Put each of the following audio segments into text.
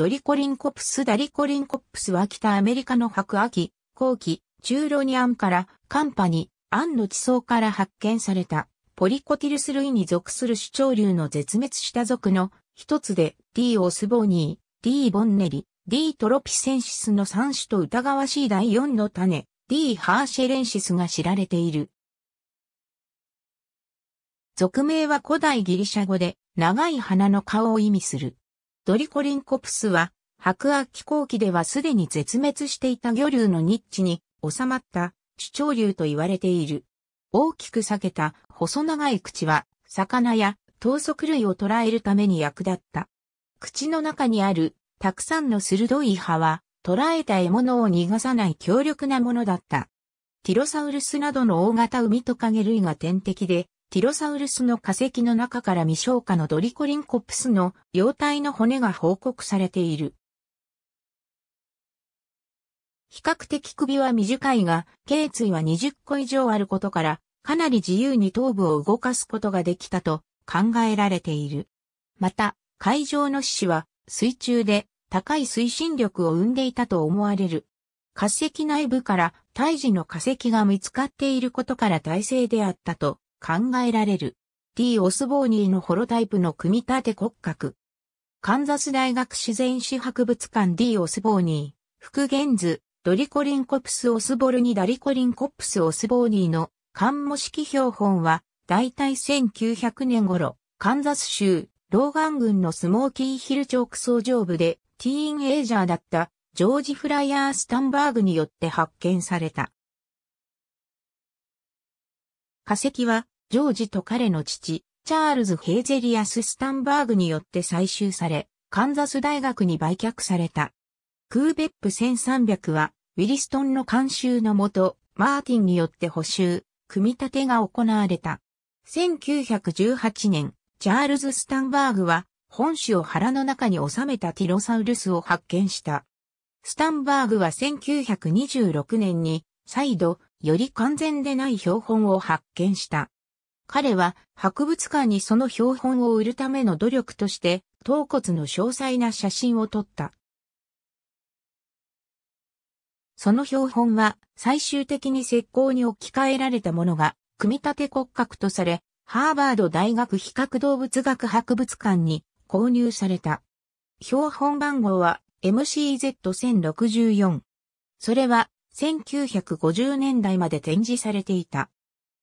ドリコリンコプスダリコリンコプスは北アメリカの白亜紀、後期、中ロニアンからカンパニ、アンの地層から発見された、ポリコティルス類に属する主張流の絶滅した族の一つで、D オスボーニー、D ボンネリ、D トロピセンシスの3種と疑わしい第4の種、D ハーシェレンシスが知られている。俗名は古代ギリシャ語で、長い花の顔を意味する。ドリコリンコプスは、白亜紀後期ではすでに絶滅していた魚流のニッチに収まった主張流と言われている。大きく裂けた細長い口は、魚や等速類を捕らえるために役立った。口の中にあるたくさんの鋭い歯は、捉えた獲物を逃がさない強力なものだった。ティロサウルスなどの大型海トカゲ類が天敵で、ティロサウルスの化石の中から未消化のドリコリンコプスの容態の骨が報告されている。比較的首は短いが、頸椎は20個以上あることから、かなり自由に頭部を動かすことができたと考えられている。また、海上の獅子は水中で高い推進力を生んでいたと思われる。化石内部から胎児の化石が見つかっていることから体制であったと考えられる。T. オスボーニーのホロタイプの組み立て骨格。カンザス大学自然史博物館 D. オスボーニー、復元図、ドリコリンコプスオスボルニダリコリンコプスオスボーニーの漢模式標本は、大体1900年頃、カンザス州、ローガン郡のスモーキーヒルチョーク総上部で、ティーンエイジャーだったジョージ・フライヤー・スタンバーグによって発見された。化石はジョージと彼の父、チャールズ・ヘイゼリアス・スタンバーグによって採集され、カンザス大学に売却された。クーベップ1300は、ウィリストンの監修のもと、マーティンによって補修、組み立てが行われた。1918年、チャールズ・スタンバーグは、本種を腹の中に収めたティロサウルスを発見した。スタンバーグは1926年に、再度、より完全でない標本を発見した。彼は博物館にその標本を売るための努力として、頭骨の詳細な写真を撮った。その標本は最終的に石膏に置き換えられたものが組み立て骨格とされ、ハーバード大学比較動物学博物館に購入された。標本番号は MCZ1064。それは1950年代まで展示されていた。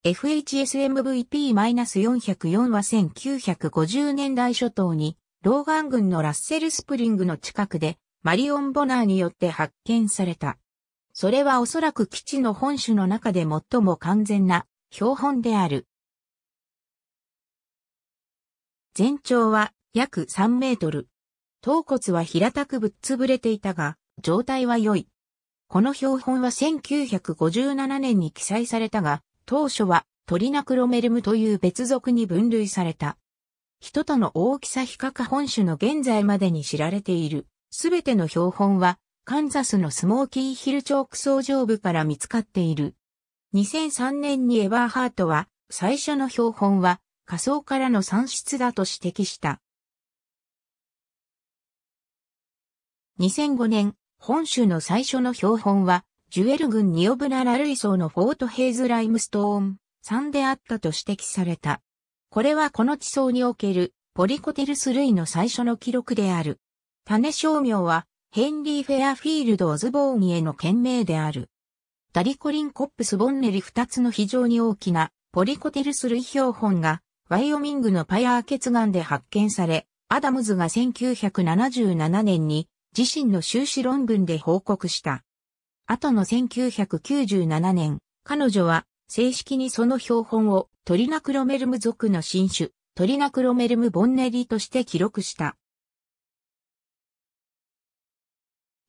FHSMVP-404 は1950年代初頭に、ローガン軍のラッセルスプリングの近くで、マリオン・ボナーによって発見された。それはおそらく基地の本種の中で最も完全な標本である。全長は約3メートル。頭骨は平たくぶっつぶれていたが、状態は良い。この標本は1957年に記載されたが、当初はトリナクロメルムという別属に分類された。人との大きさ比較本種の現在までに知られている、すべての標本は、カンザスのスモーキーヒルチョーク層上部から見つかっている。2003年にエバーハートは、最初の標本は、仮想からの産出だと指摘した。2005年、本州の最初の標本は、ジュエル軍ニオブナラルイ層のフォートヘイズライムストーン3であったと指摘された。これはこの地層におけるポリコテルス類の最初の記録である。種商名はヘンリー・フェアフィールド・オズボーンへの懸名である。ダリコリン・コップス・ボンネリ2つの非常に大きなポリコテルス類標本がワイオミングのパヤー血岩で発見され、アダムズが1977年に自身の修士論文で報告した。後の1997年、彼女は正式にその標本をトリナクロメルム属の新種、トリナクロメルムボンネリとして記録した。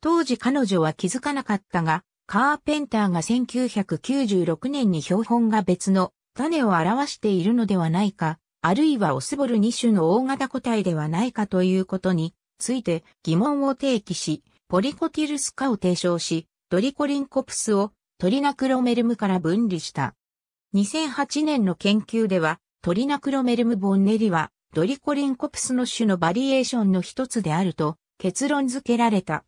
当時彼女は気づかなかったが、カーペンターが1996年に標本が別の種を表しているのではないか、あるいはオスボル2種の大型個体ではないかということについて疑問を提起し、ポリコティルス化を提唱し、ドリコリンコプスをトリナクロメルムから分離した。2008年の研究では、トリナクロメルムボンネリは、ドリコリンコプスの種のバリエーションの一つであると結論付けられた。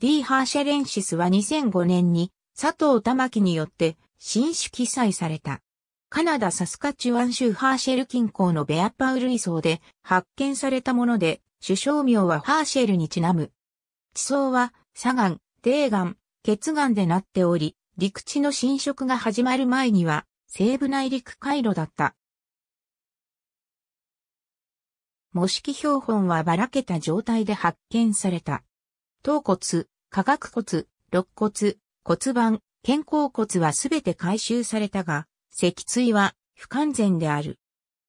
D. ハーシェレンシスは2005年に佐藤玉木によって新種記載された。カナダサスカチュワン州ハーシェル近郊のベアパウルイ層で発見されたもので、首相名はハーシェルにちなむ。地層は砂岩、泥岩、血岩でなっており、陸地の侵食が始まる前には、西部内陸回路だった。模式標本はばらけた状態で発見された。頭骨、下顎骨、肋骨、骨盤、肩甲骨はすべて回収されたが、脊椎は不完全である。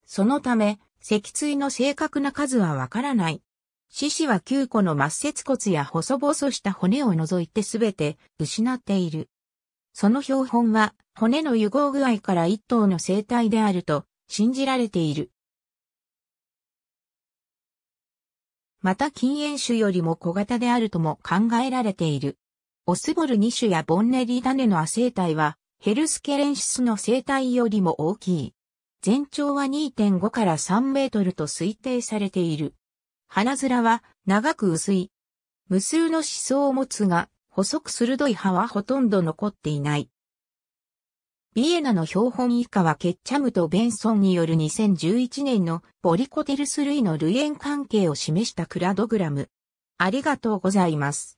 そのため、脊椎の正確な数はわからない。獅子は9個の末節骨や細々した骨を除いてすべて失っている。その標本は骨の融合具合から一頭の生態であると信じられている。また禁煙種よりも小型であるとも考えられている。オスボル2種やボンネリダネの亜生体はヘルスケレンシスの生態よりも大きい。全長は2.5から3メートルと推定されている。花面は長く薄い。無数の思想を持つが、細く鋭い歯はほとんど残っていない。ビエナの標本以下はケッチャムとベンソンによる2011年のボリコテルス類の類縁関係を示したクラドグラム。ありがとうございます。